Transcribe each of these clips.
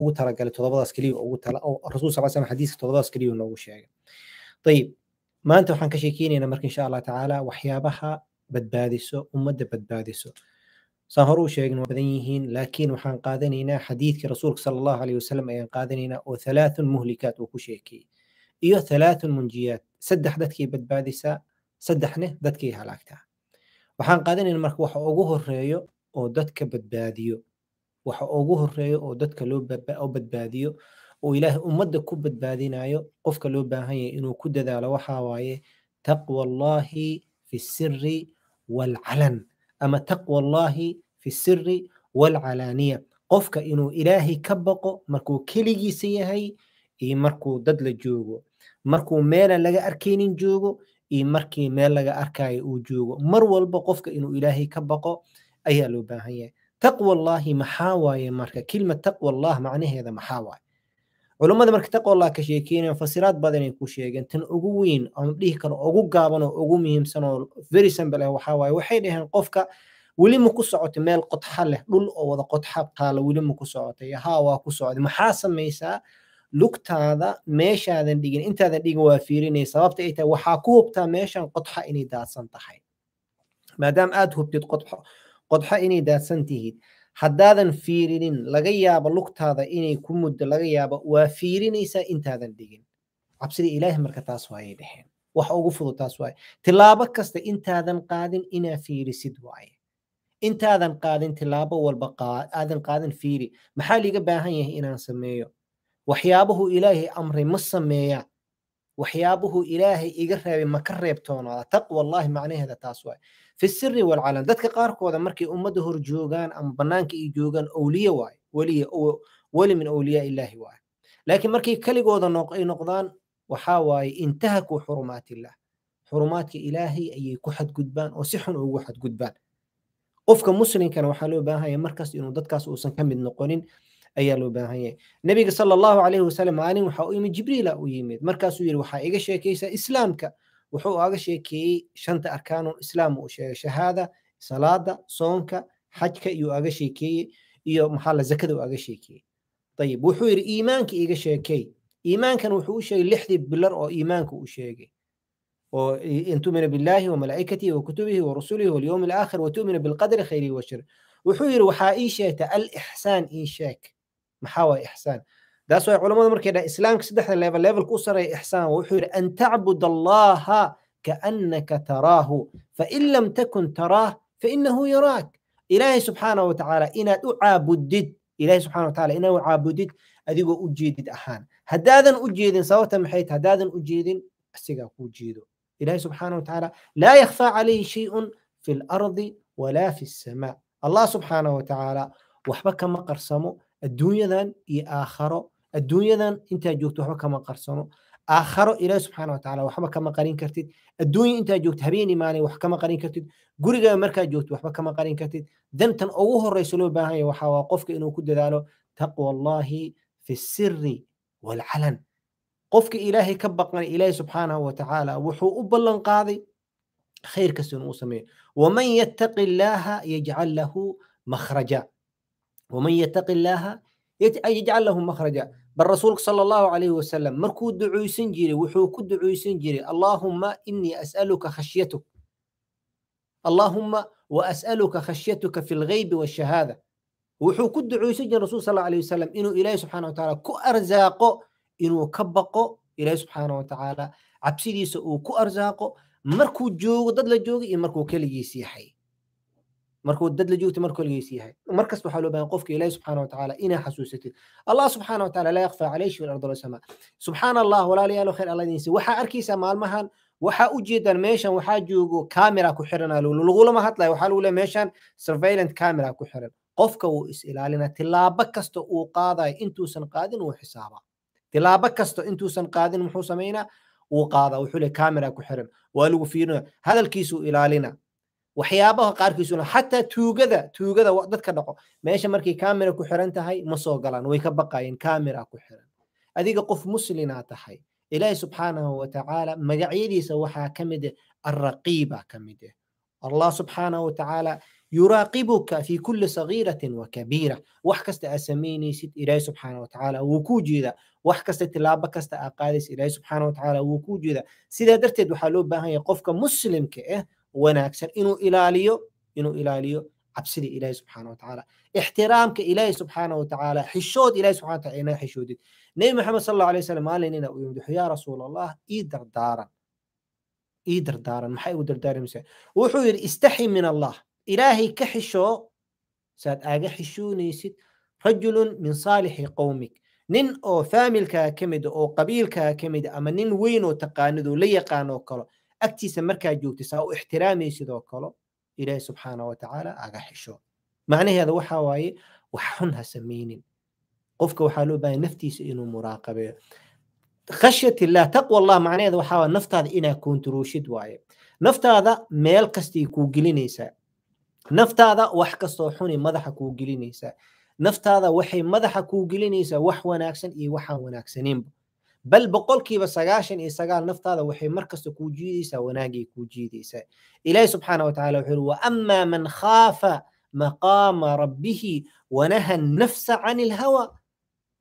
ugu talagalay todobadaas keliya ugu tala rasuul sal slam xadiiska todobadaas keliya noogu sheegay ayib maanta waxaan ka sheekeynaynaa marka insha allah tacaala waxyaabaha badbaadiso ummadda badbaadiso saan hore u sheegin waa badan yihiin laakiin waxaan qaadanaynaa xadiidkii rasuulka sal allahu aleyh wasalam ayaan qaadanaynaa oo halaathun muhlikaat uu ku sheekeeyey iyo halaathun munjiyaat saddex dadkay badbaadisaa saddexne dadkay halaagtaa waxaan qaadanaynaa marka waxa ugu horeeyo oo dadka badbaadiyo waxa ugu horeeyo oo dadka loo badbaadiyo oo ilaahay ummadda ku badbaadinayo qofka loo baahan yahay inuu ku dadaalo waxaa waaye taqwa allaahi fi sirri waalcalan ama taqwa allahi fi sirri waalcalaaniya qofka inuu ilaahay ka baqo markuu keligiisa yahay iyo markuu dad la joogo markuu meelan laga arkaynin joogo iyo markii meel laga arkaayo uu joogo mar walba qofka inuu ilaahay ka baqo ayaa loo baahan yahay taqwallaahi maxaa waaye marka kilma taqwallah macnaheeda maxaa waaye culummada marka taqwallah ka sheekeynaya fasiraad badan ay ku sheegeen tan ugu weyn oo dhihi karo ugu gaaban oo ugu muhiimsan oo very simple ah waxaa waaye waxay dhaheen qofka weli ma ku socotay meel qodxa leh dhul oo wada qodxa taala weli ma ku socotay haa waa ku socday maxaa samaysaa lugtaada meeshaadan dhigin intaadan dhigin waa fiirinaya sababta ay tahay waxaa ku hubtaa meeshan qodxa inay daadsan tahay maadaama aad hubtid qodxo qodxo inay daadsan tihiid haddaadan fiirinin laga yaabo lugtaada inay ku muddo laga yaabo waa fiirinaysaa intaadan dhigin cabsida ilaahi marka taas waayay dhexeen wax ugu fudud taas waaye tilaabo kasta intaadan qaadin inaa fiirisid waaye intaadan qaadin tilaabo walba aadan qaadin fiiri maxaa liga baahan yahay inaan sameeyo waxyaabuhu ilaahay amray ma sameeya waxyaabuhu ilaahay iga reebay ma ka reebtoonaada taqwa allahi macnaheeda taas waaye fi siri walcalan dadka qaarkooda markay ummadda hor joogaan ama bannaanka ay joogaan owliye waaye weliya weli min awliyaa illaahi waaye laakiin markay keligooda ay noqdaan waxaa waaye intahakuu xurumaatillah xurumaadka ilaahay ayay ku xadgudbaan oo si xun ugu xadgudbaan qofka muslimkana waxaa loo baahanya markaas inuu dadkaas uusan ka mid noqonin ayaa loo baahan nebiga sala allahu calayhi wasallam maalin waxaa u yimid jibriila u yimid markaasuu yiri waxaa iga sheekaysaa islaamka wuxuu oga sheekeeyey shanta arkaanul islaam uu sheegay shahaada salaada soonka xajka iyuu aga sheekeeyey iyo maxaa la zakada uu aga sheekeeyey ayib wuxuu yidhi iimaanka iga sheekey iimaankan wuxuu u sheegay lixdii bilar oo iimaanka u sheegay oo in tumina billaahi wa malaa'ikatihi wa kutubihi wa rusulihi walyowmi alaakhir wa tumina bilqadri khayrihi wa shir wuxuu yidhi waxaa ii sheegta al ixsaan ii sheeg maxaa waa ixsaan that's why culamada markay dhahan islaamka saddexda level levelka u sareeya ixsaan wuxuu yidhi an tacbud allaha kaannaka taraahu fain lam takun taraah fainahu yaraak ilaahay subxaanahu watacaala inaad u caabudid ilaahay subxana wataala inaad u caabudid adigoo u jeedid ahaan haddaadan u jeedin sababta maxay haddaadan u jeedin asigaa kuu jeedo ilahay subxaanahu watacaala laa yakhfaa calayhi shayun fi lardi walaa fi lsamaa allah subxaanahu watacaala waxba kama qarsamo adduunyadan iyo aakharo adduunyadan intaa joogto waxba kama qarsano aakharo ilaahi subxaana watacaala waxba kama qarin kartid adduunya intaa joogto habeenii maalin wax kama qarin kartid gurigaa markaa joogto waxba kama qarin kartid dantan ugu horeysa loo baahan yahay waxaa waa qofka inuu ku dadaalo taqwa allaahi fi siri walcalan qofka ilaahay ka baqan ilaahi subxaanahu watacaala wuxuu u ballan qaaday khayr kasta inuu sameeyo waman yattaqi illaaha yajcal lahu makhraja waman yattaqi illaaha yajcal lahu makhraja bal rasuulka sal allahu calayhi wasalam markuu ducuysan jiray wuxuu ku ducuysan jiray allaahumma inii as'aluka khashyatuk allaahumma wa as'aluka khashyatuka fi lghaybi washahaada wuxuu ku ducuysan jiray rasul sal alayh wasalam inuu ilaahi subxana watacaala ku arsaaqo inuu ka baqo ilaahi subxaana watacaala cabsidiisa uu ku arsaaqo markuu joogo dad la joogay iyo markuu keligiis yahay markuu dad la joogta marka holgeysiyahay mar kasta waxaa loo baahan qofka ilaahi subxaana wa tacaala xasuusatid allah subxaana wa laa yakfaa calayhi shayun ardi wasama subxaana allah walaalayaal khayr allah idinsi waxaa arkaysaa maalmahan waxaa u jeedaan meeshan waxaa joogo camera ku xiran lagulama hadlayo waxaa lagu leeya meeshan surveillance camera ku xiran qofka wuu is ilaalina tilaabo kasta uu qaadayo intuusan qaadin wuu xisaaba tilaabo kasta intuusan qaadin muxuu samaynaa wuu qaadaa wuxuu le camera ku xiran waa lagu fiirina hadalkiisuu ilaalina waxyaabaha qaarkiisuna xataa tuugada tuugada dadka dhaqo meesha markay kamera ku xiran tahay ma soo galaan way ka baqayeen kamera ku xiran adiga qof muslinaa tahay ilaahi subxaanahu watacaala magacyadiisa waxaa ka mid ah arraqiiba ka mid ah allah subxaanahu watacaala yuraaqibuka fii kulli sagiiratin wa kabiira wax kasta aad samaynaysid ilaahi subxaana watacaala wuu kuu jeedaa wax kasta tilaabo kasta aad qaadaysid ilaahi subxaana watacaala wuu kuu jeedaa sidaa darteed waxaa loo baahan yahay qofka muslimka ah wanaagsan inuu ilaaliyo inuu ilaaliyo cabsida ilaahi subxaana watacaala ixtiraamka ilaahi subxaana watacaala xishood ilahi subxana wataala inaga xishoodin nebi maxamed sal allahu alay wasallam maalin ina u yimdixu yaa rasuul allah ii dardaaran ii dardaaran maxaa igu dardaaramaysaa wuxuu yidhi istaxi min allah ilaahay ka xishoo saad aaga xishoonaysid rajulun min saalixi qowmik nin oo faamilkaa ka mida ah, oo qabiilkaa ka mida ah, ama nin weynoo oo taqaanidoo la yaqaanoo kalo agtiisa markaad joogtay saa u ixtiraamay sidoo kale ilaahay subxaana watacaala aga xisho macnaheeda waxa waaye wax xun ha samaynin qofka waxaa loo baahaya naftiisa inuu muraaqabeeyo khashyat illah taqwa allah macnaheeda waxaa waa naftaada inaa kontaroolshid waaye naftaada meel kastay kuu gelinaysaa naftaada wax kastoo xuni madaxa kuu gelinaysaa naftaada waxay madaxa kuu gelinaysaa wax wanaagsan iyo waxaan wanaagsaninba bal boqolkiiba sagaashan iyo sagaal naftaada waxay markasta kuu jiidaysaa wanaagay kuu jiidaysaa ilaahi subxaana wataala wuxuu wa waamaa man khaafa maqaama rabbihi wanaha nafsa can ilhawa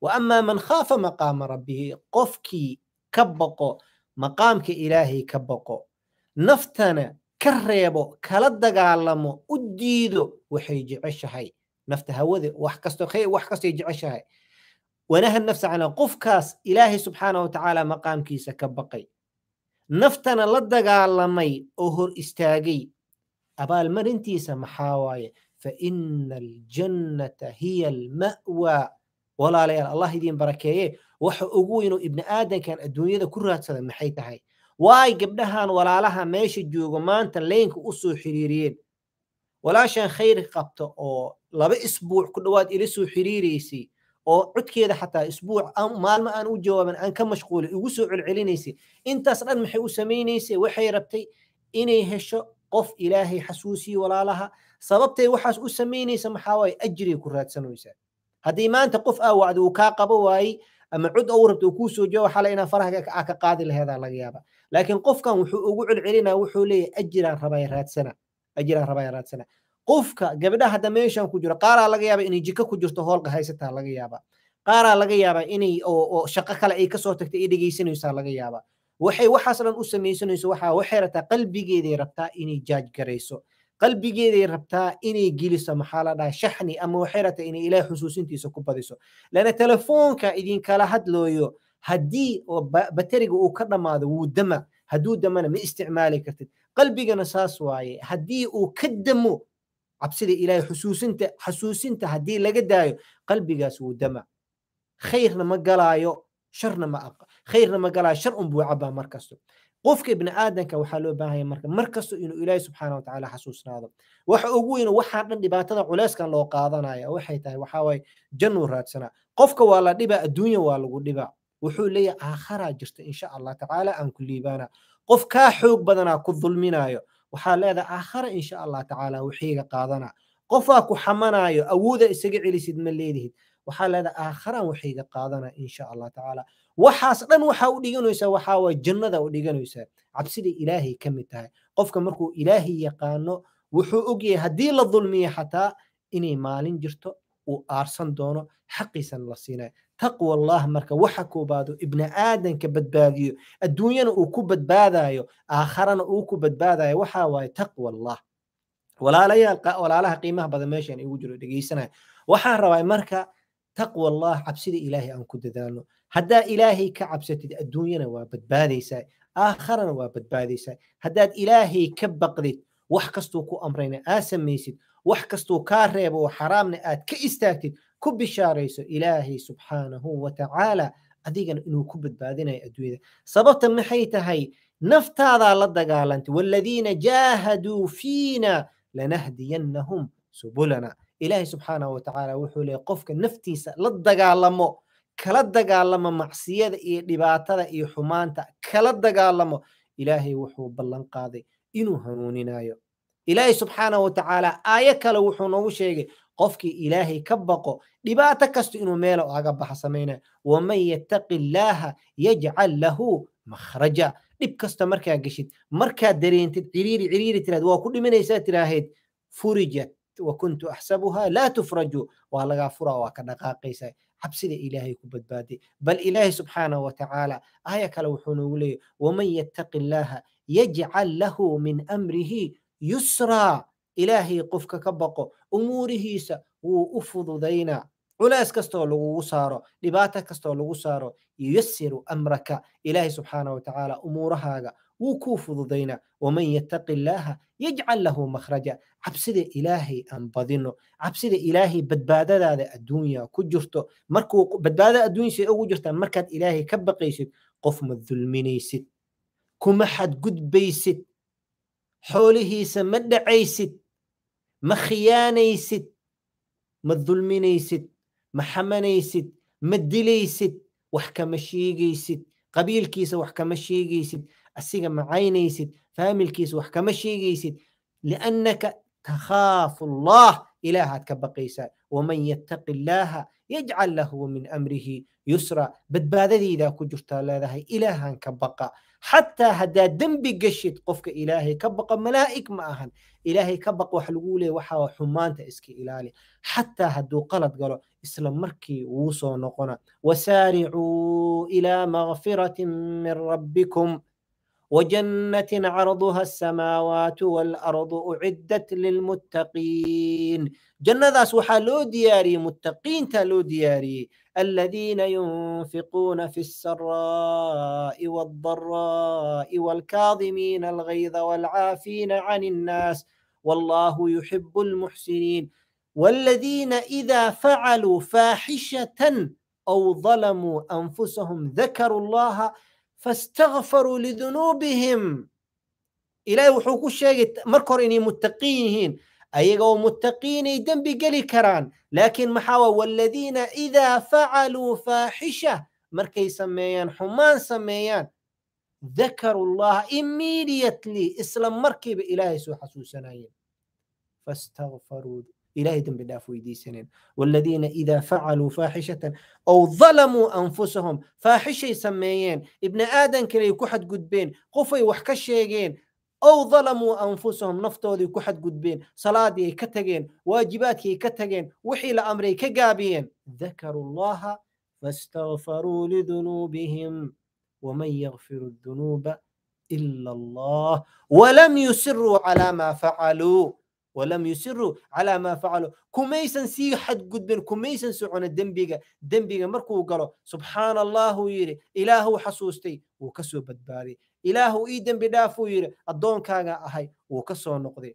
waamaa man khaafa maqaama rabbihi qofkii ka boqo maqaamka ilaahay ka boqo naftana ka reebo kala dagaalamo u diido waxay jeceshahay nafta hawada wax kasto wax kastoy jeceshahay wanaha nafsa canha qofkaas ilaahay subxaana wa tacaala maqaamkiisa ka baqay naftana la dagaalamay oo hor istaagay abaalmarintiisa maxaa waaye faina aljannata hiya alma'wa walaalayaal allah idiin barakeeye waxa ugu weynoo ibni aadankan adduunyada ku raadsada maxay tahay waay gabdhahan walaalaha meesha joogo maanta leynka u soo xiriiriyeen walaashan khayr qabta oo laba isbuuc ku dhowaad ila xiriiraysay oo codkeeda xataa isbuuc maalmo aan u jawaaban aan ka mashquulin igu soo celcelinaysay intaas dhan maxay u samaynaysay waxay rabtay inay hesho qof ilaahay xasuusiyo walaalaha sababtay waxaas u samaynaysa maxaa waaye ajriay ku raadsanoysaa haddii maanta qof aa wacdo uu kaa qabo waayey ama cud ou rabto uu kuu soo jawaab xala inaa farahaga ka qaadi laheedaa laga yaaba laakiin qofkan wuxuu ugu celcelinaa wuxuu leeyahay ajiraan rabaa raadsana ajiraan rabaa raadsana qofka gabdha hadda meeshan ku jiro qaaraa laga yaaba inay jiko ku jirto hoolka haysataa laga yaaba qaaraa laga yaaba inay oo shaqo kale ay kasoo tagtay ay dhegaysanaysaa laga yaaba waxay waxaas dhan u samaysanayso waxaa waxay rabtaa qalbigeeday rabtaa inay jaaj garayso qalbigeeday rabtaa inay geliso maxaa la dhahaa shaxni ama waxay rabtaa inay ilaah xusuusintiisa ku badiso lana telefoonka idinkala hadlooyo haddii oo bateriga uu ka dhammaado wuu dama hadduu damana ma isticmaali kartid qalbigana saas waaye haddii uu ka damo cabsida ilaahay xusuusinta xasuusinta haddii laga daayo qalbigaas wuu damac khayrna ma galaayo sharna ma khayrna ma galaayo shar un buu cabaa markasto qofka ibni aadanka waxaa loo baahanya marka markasta inuu ilaahay subxaana watacaala xasuusnaado waxa ugu weyn waxaa dhan dhibaatada culeyskan loo qaadanaya waxay tahay waxaa jannuu raadsanaa qofka waa la dhibaa adduunya waa lagu dhibaa wuxuu leeyahay aakharaa jirta insha allah tacaala aan ku liibaana qof kaa xoog badanaa ku dulminayo waxaa leeda aakhare insha allah tacaala wixiiga qaadana qofaa ku xamanaayo awooda isaga celisid ma leedihid waxaa leedahay aakharaan waxiiga qaadana insha allah tacaala waxaas dhan waxaa u dhiganaysaa waxaa waa jannada u dhiganaysaa cabsida ilaahay ka mid tahay qofka markuu ilaahay yaqaano wuxuu ogyahay haddii la dulmiyo xataa inay maalin jirto uu aarsan doono xaqiisana la siinaya taqwa allah marka waxa koobaado ibni aadanka badbaadiyo adduunyana uu ku badbaadayo aakharana uu ku badbaadayo waxaa waaye taqwa allah walaalaha qiimaha badan meeshan igu jiro dhegeysanaya waxaan rabaa marka taqwa allah cabsida ilaahay aan ku dadaalno haddaa ilaahay ka cabsatid adduunyana waa badbaadaysaa aakharana waa badbaadaysaa haddaad ilaahay ka baqdid wax kastuu ku amrayna aa samaysid wax kastuu kaa reebo oo xaraamna aad ka istaagtid ku bishaarayso ilaahay subxaanahu wa tacaala adigana inuu ku badbaadinayo adduunyada sababta maxay tahay naftaadaa la dagaalantay waladiina jaahaduu fiina lanahdiyannahum subulana ilaahay subxaanahu watacaala wuxuu leeyahy qofka naftiisa la dagaalamo kala dagaalamo macsiyada iyo dhibaatada iyo xumaanta kala dagaalamo ilaahay wuxuu ballan qaaday inuu hanuuninaayo ilaahay subxaana watacaala aayo kale wuxuu noogu sheegay qofkii ilaahay ka baqo dhibaato kasta inuu meela aga baxa samaynaya waman yattaqi illaaha yajcal lahu makhraja dhib kasta markaa geshid markaa dareentid ciriiri ciriiri tiraad waa ku dhimanaysaa tiraahayd furijat wakuntu axsabuha laa tufraju waa lagaa fura waa ka dhaqaaqaysaa cabsida ilaahay ku badbaaday bal ilaahay subxaana wa tacaala aaya kale wuxuu noogu leeyay waman yattaqi illaaha yajcal lahu min amrihi yusraa ilaahay qofka ka baqo umuurihiisa wuu u fududaynaa culays kastoo lagugu saaro dhibaato kastoo lagu saaro yuyasiru amraka ilaahay subxaana watacaala umuurahaaga wuu kuu fududaynaa waman yattaqi illaaha yajcal lahu makhraja cabsida ilaahay aan badino cabsida ilaahay badbaadadaada adduunya ku jirto markuu badbaadada adduunyasay ugu jirtaan markaad ilaahay ka baqaysid qof ma dulminaysid kuma xadgudbaysid xoolihiisa ma dhacaysid ma khiyaanaysid ma dulminaysid ma xamanaysid ma dilaysid wax kama sheegaysid qabiilkiisa wax kama sheegaysid asiga macaynaysid faamilkiisa wax kama sheegaysid liannaka takhaafu llah ilaahaad ka baqaysaa waman yattaqi illaaha yajcal lahu min amrihi yusra badbaadadaydaa ku jirtaa leedahay ilaahaan ka baqa حتى هدا دنبي بقشت قفك إلهي كبق ملائك ماهن إلهي كبق وحلقولي وحا وحمانت إسكي إلالي حتى هدو قلت قالوا إسلام مركي وصو نقنا وسارعوا إلى مغفرة من ربكم وجنة عرضها السماوات والأرض أعدت للمتقين جنة ذا سوحا لو دياري متقين تلو دياري الذين ينفقون في السراء والضراء والكاظمين الغيظ والعافين عن الناس والله يحب المحسنين والذين إذا فعلوا فاحشة أو ظلموا أنفسهم ذكروا الله فاستغفروا لذنوبهم إلهي وحوكو الشيء مركر إني متقينهين أيقوا متقين دنبي قلي كران لكن محاوى والذين إذا فعلوا فاحشة مركي سميان حمان سميان ذكروا الله immediately إسلام مركي بإلهي سو حسوسناين فاستغفروا إلهي في دافو سنين والذين إذا فعلوا فاحشة أو ظلموا أنفسهم فاحشة يسميين ابن آدم كلي كحد قدبين قفي وحكشيين أو ظلموا أنفسهم ذي كحد قد قدبين صلادي كتجين واجباتي كتجين وحيل أمري كجابين ذكروا الله فاستغفروا لذنوبهم ومن يغفر الذنوب إلا الله ولم يسروا على ما فعلوا ولم يسروا على ما فعلوا كميسن سي حد قد بين كميسن سعون الدنبيغا دنبيغا مركو قالوا سبحان الله يري إله حسوستي وكسو بدباري ilaahu ii dembi dhaaf uu yidhi addoonkaaga ahay wuu ka soo noqday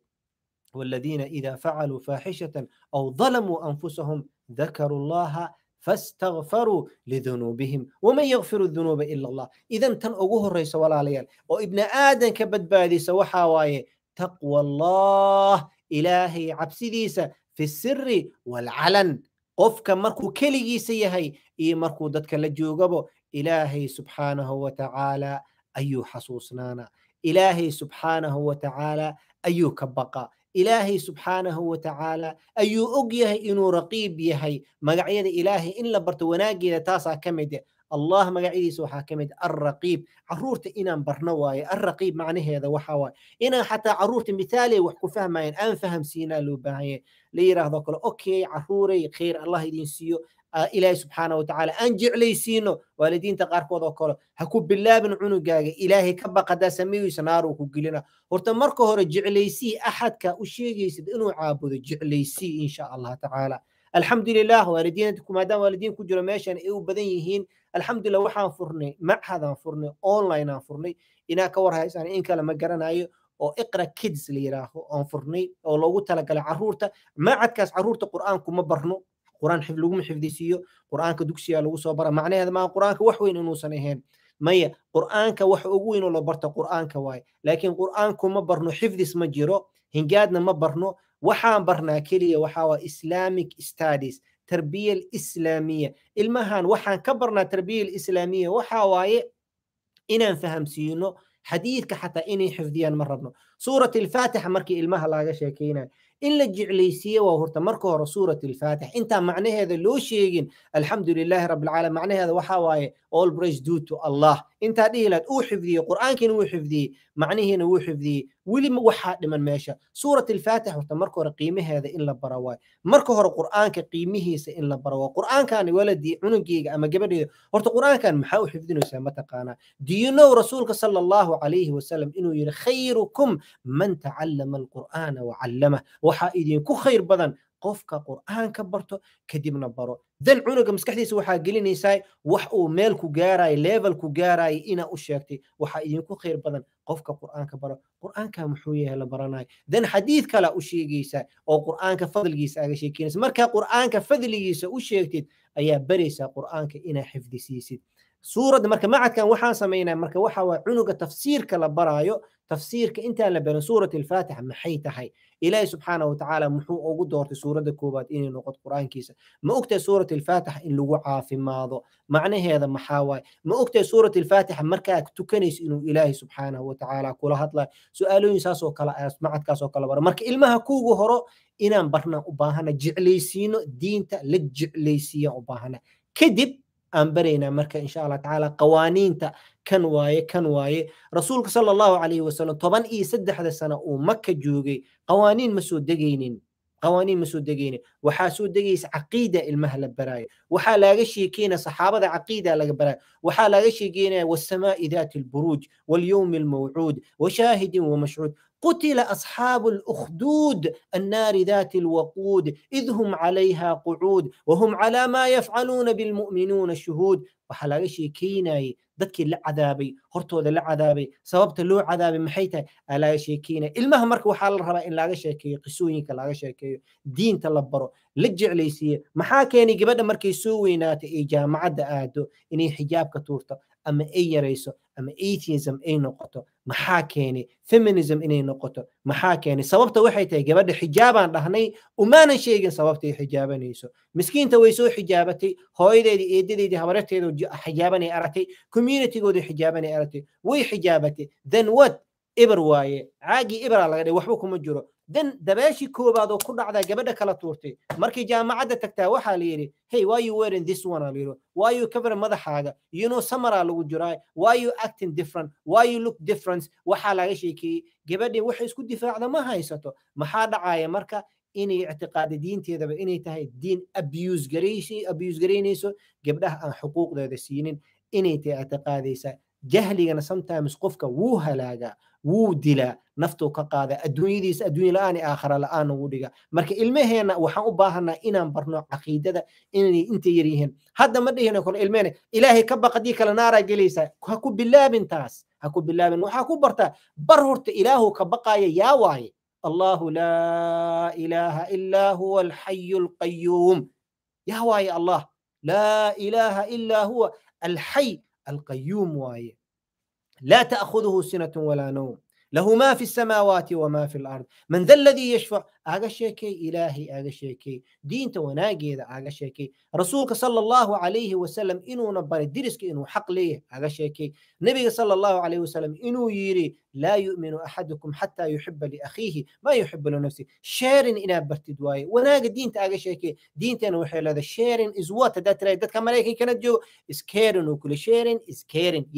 والذين إذا فعلوا فاحشة أو ظلموا أنفسهم ذكروا الله فاستغفروا لذنوبهم ومن يغفر الذنوب إلا الله إذا تن أقوه الرئيس ولا ليال وابن آدم كبد باديس وحاواي تقوى الله إلهي عبسديس في السر والعلن qofka markuu keligiisa yahay iyo markuu dadka la joogabo ilaahay subxaanahu wa tacaala ayuu xasuusnaanaa ilaahay subxaanahu watacaala ayuu ka baqaa ilaahay subxaanahu watacaala ayuu og yahay inuu raqiib yahay magacyada ilaahay in la barto wanaageeda taasaa ka mid eh allah magacyadiisa waxaa ka mid arraqiib caruurta inaan barno waaye arraqiib macnaheeda waxa waaye inaan xataa caruurta mithaaliya wax ku fahmayaan aan fahamsiinaa loo baahan yahay la yiraahdo kale okay caruuray khayr allah idiin siiyo ilaahay subxaana watacaala aan jeclaysiino waalidiinta qaarkood oo kale ha ku bilaabin cunugaaga ilaahay ka baq haddaa naaruu ku gelina horta marka hore jeclaysii axadka u sheegaysid inuu caabudo jeclaysii insha allah tacaala alxamdulilah waalidiinta maadaama waalidiin ku jiro meeshan ay u badan yihiin alxamdulilah waxaan furnay machadaan furnay onlineaan furnay inaa ka war haysaan in kale ma garanayo oo iqra kids la yiraaho aan furnay oo loogu talagalay caruurta macadkaas caruurta qur'aan kuma barno qur-aan laguma xifdisiiyo qur-aanka dugsiga lagu soo bara macnaheeda maaha qur-aanka wax weyn inuusan ahayn maya qur-aanka waxa ugu weynoo la barto qur-aanka waaye laakiin qur-aanku ma barno xifdis ma jiro hingaadna ma barno waxaan barnaa keliya waxaa islamic studies tarbiya islaamiya ilmahan waxaan ka barnaa tarbiya islaamiya waxaa waaye inaan fahamsiino xadiidka xataa inay xifdiyaan ma rabno suurat alfaatixa markii ilmaha laaga sheekeynayo in la jeclaysiiye waa horta marka hore suurat alfatix intaa macnaheeda loo sheegin alxamdu lilaahi rabbilcaalamiin macnaheeda waxaa waaye all praise due to allah intaa dhihi lahayd uu xifdiyey qur'aankiina wuu xifdiyey macnihiina wuu xifdiyey weli waxaa dhiman meesha suurat alfaatix horta marka hore qiimaheeda in la bara waayo marka hore qur'aanka qiimihiisa in la bara waayo qur'aankaani waladii cunugeyga ama gabadheeda horta qur'aankan maxaa u xifdinaysaa mataqaanaa diinow rasuulka sala allahu calayhi wasalam inuu yidhi khayrukum man tacallama alqur'aana wacallama waxaa idinku khayr badan qofka qur-aanka barto kadibna baro dan cunuga maskaxdiisa waxaa gelinaysaa wax uu meel ku meelku gaaraayo ku gaaraay inaa u sheegtay waxaa idinku khayr badan qofka qur-aanka bara qur-aanka muxuu yahay la baranayo dan xadiid kalaa u sheegaysaa oo qur-aanka fadligiisa aga sheekeynaysa markaa qur-aanka fadligiisa u sheegtid ayaa baraysaa qur-aanka inaa xifdisiisid suuradda marka macadkan waxaan samaynaya marka waxa waa cunuga tafsiirka la baraayo tafsiirka intaan la barin suurat alfaatixa maxay tahay ilaahay subxaana watacaala muxuu ugu doortay suuradda koowaad inay noqoto qur-aankiisa ma ogtahay suurat alfaatixa in lagu caafimaado macnaheeda maxaa waaye ma ogtahay suurat alfaatixa markaa tukanayso inuu ilaahay subxaanahu watacaala kula hadlayo su-aalooyin saasoo kale macadkaasoo kale bara marka ilmaha kuugu horo inaan barnaan u baahana jeclaysiino diinta la jeclaysiiyaan u aan baraynaa marka insha allah tacaala qawaaniinta kan waaye kan waaye rasuulka sala allahu alayhi wasalam toban iyo saddexda sana uu maka joogay qawaaniin ma soo degaynin qawaaniin ma soo degaynin waxaa soo degaysa caqiida ilmaha la baraayo waxaa laaga sheekeynaya saxaabada caqiida laga baraayo waxaa laaga sheekeynaya wasamaa'i daati alburuuj walyowmi almawcuud washaahidin wamashcuud قتل اصحاب الاخدود النار ذات الوقود اذ هم عليها قعود وهم على ما يفعلون بالمؤمنون شهود وحلا شيء كيناي دكي لعذابي هرتو ذا لعذابي سببت له عذابي محيتا الا شيء كينا المهم مركو حال الربا ان لا شيء كي قسوينك لا شيء كي دين تلبرو لجع ليسي محاكيني قبل مركي سوينات إيجا جامعه ادو اني حجاب كتورتو اما اي ريسو ama atheism ay noqoto maxaa keenay feminism inay noqoto maxaa keenay sababta waxay tahay gabadha xijaabaan dhahnay umaanan sheegin sababtay xijaabanayso miskiinta way soo xijaabatay hooyadeedii eedadeedii habareteeda xijaabanay aragtay communitygooda xijaabanay aragtay way xijaabatay then what ibar waaye caagii ibraa laga dhigay waxba kuma jiro dan dabaashii koobaad oo ku dhacdaa gabadha kala tuurtay markii jaamacadda tagtaa waxaa la yidhi hey why you wearing this one aa la yidhi why you cover madaxaaga you samaraa lagu jiraa why you acting different why you look different waxaa laga sheekeeyey gabadhii waxay isku difaacda ma haysato maxaa dhacaaya marka inay ictiqaada diinteedaba inay tahay diin abuse garaynayso gabdhaha aan xuquuqdeeda siinin inay tahay ictiqaadaysaa jahligana sometimes qofka wuu halaagaa wuu dilaa naftuu ka qaadaa adduunyadiisa adduunya la-aan aakhara la-aan ugu dhigaa marka ilmaheena waxaan u baahanaa inaan barno caqiidada inay inta yaryihiin hadda ma dhihino kole ilmeena ilaahay ka baq haddii kale naaraa gelaysaa ha ku bilaabin taas ha ku bilaabin waxaa ku bartaa bar horta ilaahu ka baqaaya yaa waaye allahu laa ilaaha illaa huwa alxayu alqayuum yaa waaye allah laa ilaaha illaa huwa alxay alqayuum waaye لا تأخذه سنة ولا نوم له ما في السماوات وما في الأرض من ذا الذي يشفع aga sheekey ilaahay aga sheekey diinta wanaageeda aga sheekey rasuulka sala allahu calayhi wasalam inuuna baray diriska inuu xaq leeyahay aga sheekay nebiga sala allahu calayhi wasalam inuu yidhi laa yu'minu axadukum xataa yuxiba liakhiihi maa yuxibu linafsi sharing inaad bartid waaye wanaaga diinta aga sheekay diinteena waxay leedahay sharing is what dadka maraykankana joogo is caring kule sharing is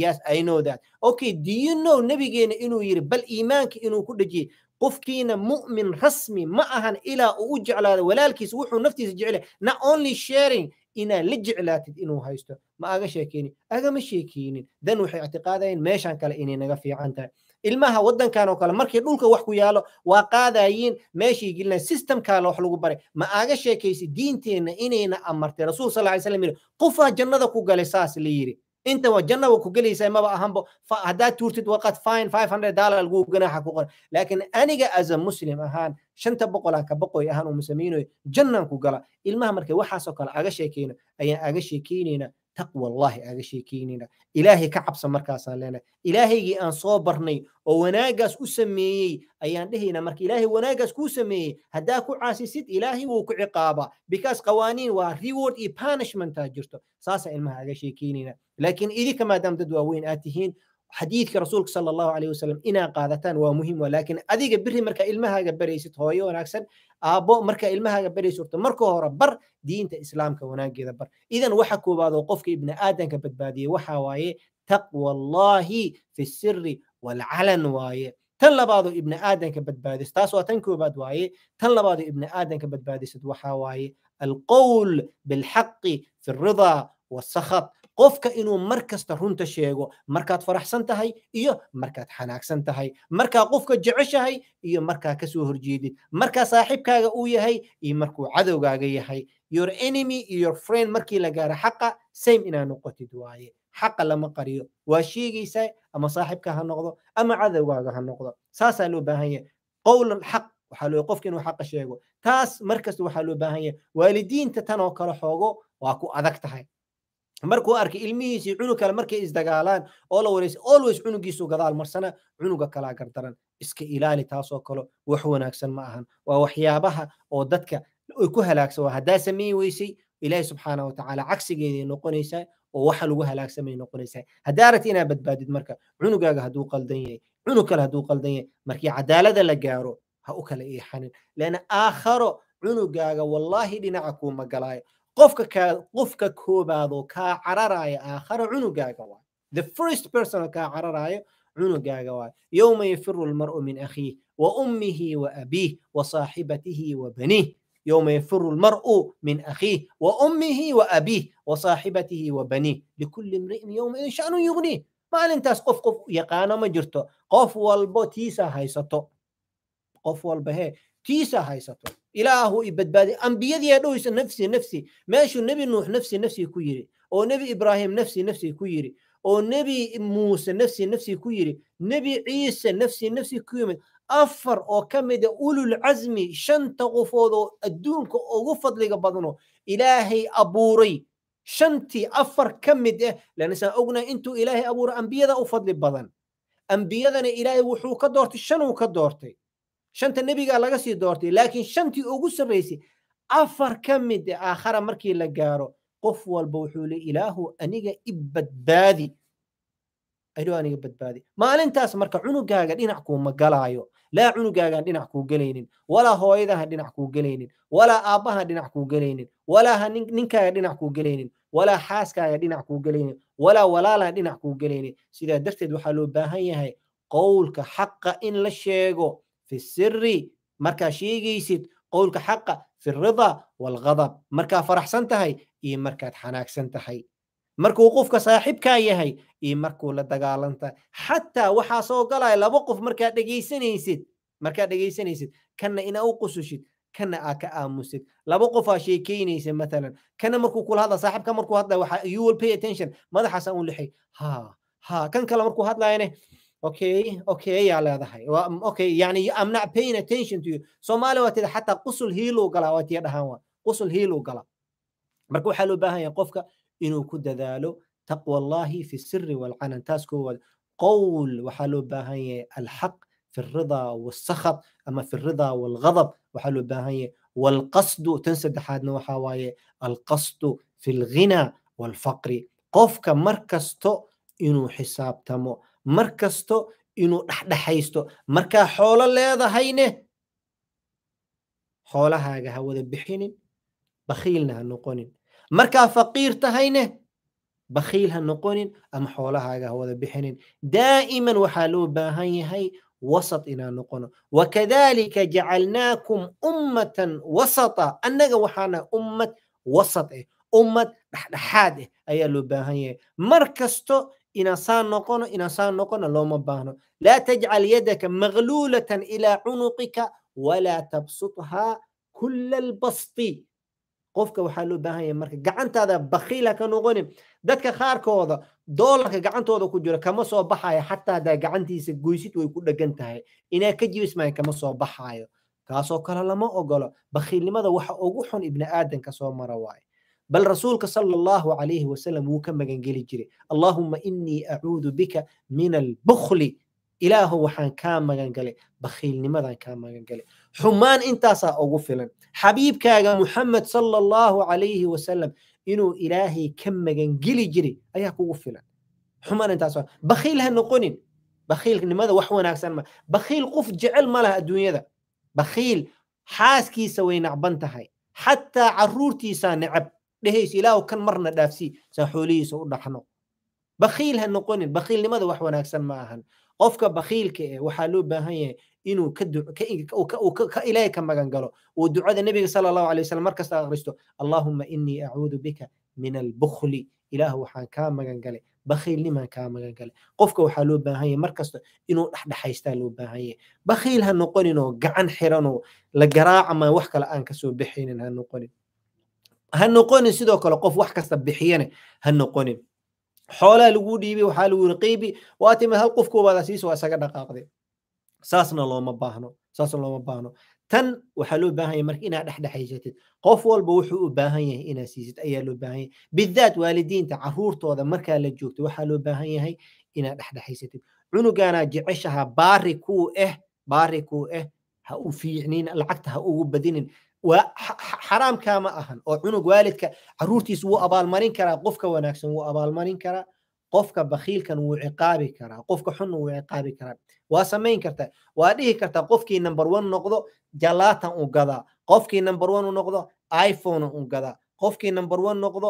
yes i know that okay do you know nebigeena inuu yidhi bal iimaanka inuu ku dhejiyey qofkiina mu'min rasmi ma ahan ilaa uu u jeclaado walaalkiisa wuxuu naftiisa jecel not only sharing inaad la jeclaatid inuu haysto ma aga sheekeynin agama sheekeynin dan waxay ictiqaadayeen meeshan kale inay naga fiican tahay ilmaha waddankan oo kale markii dhulka wax ku yaalo waa qaadayiin meeshay gelinayn systemkaale wax lagu baray ma aga sheekaysi diinteenna inayna amartay rasuul sal lay slam yiri qofaa jannada ku galay saas la yiri inta waa janna ku gelaysaa maba ahanbo haddaad tuurtid waqad fine five hundred dollar laguu ganaaxa ku qor laakiin aniga aza muslim ahaan shanta boqolaan ka boqoy ahaan uu muslimiinoy jannaan ku gala ilmaha markay waxaasoo kale aga sheekeyno ayaan aga sheekeynayna taqwa allahi aaga sheekeynayna ilaahay ka cabsan markaasaan leenahay ilaahaygii aan soo barnay oo wanaaggaas u sameeyey ayaan dhehaynaa marka ilaahay wanaaggaas kuu sameeyey haddaa ku caasisid ilaahay wuu ku ciqaabaa because qawaaniin waa reward iyo punishmentaa jirto saasaa ilmaha aga sheekeynayna laakiin idinka maadaama dad waaweyn aad tihiin xadiidka rasuulka sala allahu calayh wasalam inaa qaadataan waa muhiim laakiin adiga biri marka ilmahaaga baraysid hooyo wanaagsan aabo marka ilmahaaga baraysid horta marka hore bar diinta islaamka wanaageeda bar idan waxa koowaad oo qofka ibni aadanka badbaadiyey waxa waaye taqwa allahi fi siri walcalan waaye tan labaadoo ibni aadanka badbaadis taas waa tan koobaad waaye tan labaadoo ibni aadanka badbaadisad waxa waaye alqowl bilxaqi fi ridaa wasakhat qofka inuu mar kasta runta sheego markaad faraxsan tahay iyo markaad xanaagsan tahay markaa qofka jeceshahay iyo markaa kasoo horjeedid markaa saaxiibkaaga uu yahay iyo markuu cadowgaaga yahay your enemy iyo your friend markii la gaaro xaqa same inaa noqotid waaye xaqa lama qariyo waa sheegaysaa ama saaxiibka ha noqdo ama cadowgaaga ha noqdo saasaa loo baahan yahay qowl xaq waxaa loo qofka inuu xaqa sheego taas markasta waxaa loo baahan yahay waalidiinta tanoo kale xoogo waa ku adag tahay markuu arkay ilmihiisii cunug kale markay isdagaalaan oo la wareysay always cunugiisu gadaal marsana cunuga kalaa gardaran iska ilaali taasoo kale wax wanaagsan ma ahan waa waxyaabaha oo dadka ay ku halaagsan waa haddaa samayn weysay ilaahi subxaana watacaala cagsigeeday noqonaysaa oo waxa lagu halaagsamay noqonaysaa haddaa aragti inaa badbaadid marka cunugaaga hadduu qaldan yahay cunug kale hadduu qaldan yahay markii cadaalada la gaaro ha u kala iixanin leana aakharo cunugaaga wallaahi dhinaca kuuma galaayo qofka qofka koobaadoo kaa cararaaya aakhara cunugaaga waay the first person kaa cararaayo cunugaaga waay yowma yafiru lmaru min akhiih wa ummihi wa abiih wa saaxibatihi wa baniih يوم يفر المرء من أخيه وأمه وأبيه وصاحبته وبنيه لكل امرئ يومئذ شأن يغنيه maalintaas qof qof yaqaano ma jirto qof walbo tiisa haysato qof walba hee tiisa haysato ilaahuu i badbaaday ambiyadii dhowaysa nafsi nafsi meeshuu nebi nuux nafsi nafsi ku yiri oo nebi ibraahim nafsi nafsi ku yiri oo nebi muuse nafsi nafsi ku yiri nebi ciise nafsi nafsi ku yimid afar oo ka mida ululcazmi shanta qofood oo adduunka ugu fadliga badno ilaahay abuuray shantii afar ka mid ah lanisaan ognahay intuu ilaahay abuuray ambiyada u fadli badan ambiyadana ilaahay wuxuu ka doortay shanuu ka doortay shanta nebigaa laga sii doortay laakiin shantii ugu sarraysay afar ka mid e aakhara markii la gaaro qof walba wuxuu li ilaahu aniga i badbaadi idho aniga badbaadi maalintaas marka cunugaaga dhinac kuuma galaayo laa cunugaagaan dhinac kuu gelaynin walaa hooyadahan dhinac kuu gelaynin walaa aabbahan dhinac kuu gelaynin walaa ninkaaga dhinac kuu gelaynin walaa xaaskaaga dhinac kuu gelaynin walaa walaalaan dhinac kuu gelaynin sidaa darteed waxaa loo baahan yahay qowlka xaqa in la sheego fi siri markaa sheegaysid qowlka xaqa fi rida walghadab markaa faraxsan tahay iyo markaad xanaagsan tahay markuu qofka saaxiibkaa yahay iyo markuu la dagaalantahay xataa waxaa soo galaya laba qof markaad dhegaysanaysid markaad dhegaysanaysid kanna inaa u qusushid kanna aa ka aamusid laba qofaa sheekeynaysa matalan kanna markuu kula hadla saaxiibka markuu hadla waxa you will pay attention madaxaasa uun lixay ha ha kan kale markuu hadlayane اوكي اوكي يا leedahay waa okay yani i'm not paying attention to you soomaali waa tida xataa qusul hiiluu galaa waa tiya dhahaan waa qusul hiiluu galaa marka waxaa loo baahan yahay qofka inuu ku dadaalo taqwa allahi fi sirri walcalan taas koowaad qowl waxaa loo baahan yahay alxaq في الرضا والسخط اما في الرضا والغضب وحلو باهي والقصد تنسد حادنا وحاوايه القصد في الغنى والفقر قفك مركزتو انو حساب تمو mar kasto inuu dhexdhexaysto markaa xoolo leedahayne xoolahaaga ha wada bixinin bakhiilna ha noqonin markaa faqiir tahayne bakhiil ha noqonin ama xoolahaaga ha wada bixinin daa'iman waxaa loo baahan yahay wasat inaan noqono wakadalika jacalnaakum ummatan wasata annaga waxaana ummad wasat eh ummad dhexdhexaad eh ayaa loo baahan yahay mar kasto inasaan noqono inasaan noqono looma baahno laa tajcal yadaka maqluulatan ilaa cunuqika walaa tabsuthaa kula albasti qofka waxaa loo baahan yahay marka gacantaada bakiila ka noqonin dadka qaarkooda doolarka gacantooda ku jira kama soo baxayo xataa hadaa gacantiisa goysid way ku dhegan tahay inaa ka jibismahay kama soo baxaayo kaasoo kale lama ogolo bakiilnimada waxa ugu xun ibni aadanka soo mara waaye bal rasuulka sala allahu calayhi wasalam wuu ka magangeli jiray allaahumma inii acuudu bika min albukhli ilaahu waxaan kaa magangalay bakhiilnimadan kaa magangalay xumaan intaasaa ugu filan xabiibkaaga muxamed sala allahu calayhi wasalam inuu ilaahay ka magangeli jiray ayaa kugu filan xumaan intaas bakhiil ha noqonin bakhiilnimada wax wanaagsan ma bakhiil qof jecel ma laha adduunyada bakhiil xaaskiisa way nacban tahay xataa caruurtiisaa necab dhehayso ilaahu kan marna dhaafsi saa xoolihiisa u dhaqno bakiil ha noqonin bakiilnimada wax wanaagsan ma ahan qofka bakiilka eh waxaa loo baahan yahay inuu ka ilaahay ka magan uu ducada nebiga sala allahu alay wasallam markasta akhristo allaahuma inii acuudu bika min albukli ilaah waxaan kaa magan galay kaa magan qofka waxaa loo baahan yahay markasta inuu dhexdhexaystaa loo baahan yahay bakiil ha noqoninoo gacan xiranoo la garaaca wax kale aan kasoo bixinin ha noqonin ha noqonin sidoo kale qof wax kasta bixiyane ha noqonin xoolaha laguu dhiibay waxaa lagu yiri qaybi waa timid hal qofkubaada waa isaga dhaqaaqday saasna looma baahno saasna looma baahno tan waxaa loo baahan yahay marka inaad dhexdhexaysatid qof walba wuxuu u baahan yahay inaad siisid ayaa loo baahan yahay bidaat waalidiinta caruurtooda markaa la joogta waxaa loo baahan yahay inaad dhexdhexaysatid cunugaanaa jeceshaha baari kuu eh baari kuu eh ha u fiicnin lacagta ha ugu badinin waa xaraam kaama ahan oo cunug waalidka caruurtiis wuu abaalmarin karaa qofka wanaagsan wuu abaalmarin karaa qofka bakiilkan wuu ciqaabi karaa qofka xunna wuu ciqaabi karaa waa samayn kartaa waa dhihi kartaa qofkii number one noqdo jalaatan u gadaa qofkii number one u noqdo iphone u gadaa qofkii number one noqdo